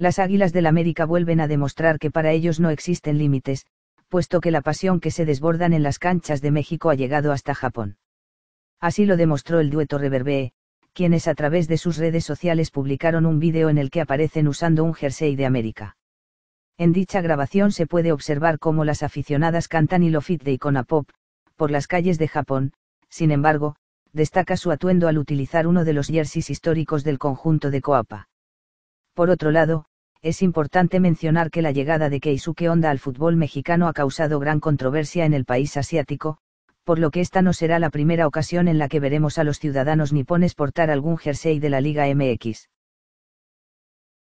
Las águilas del América vuelven a demostrar que para ellos no existen límites, puesto que la pasión que se desbordan en las canchas de México ha llegado hasta Japón. Así lo demostró el dueto Reverbee, quienes a través de sus redes sociales publicaron un vídeo en el que aparecen usando un jersey de América. En dicha grabación se puede observar cómo las aficionadas cantan y lo Fit de Icona Pop, por las calles de Japón, sin embargo, destaca su atuendo al utilizar uno de los jerseys históricos del conjunto de Coapa. Por otro lado, es importante mencionar que la llegada de Keisuke Honda al fútbol mexicano ha causado gran controversia en el país asiático, por lo que esta no será la primera ocasión en la que veremos a los ciudadanos nipones portar algún jersey de la Liga MX.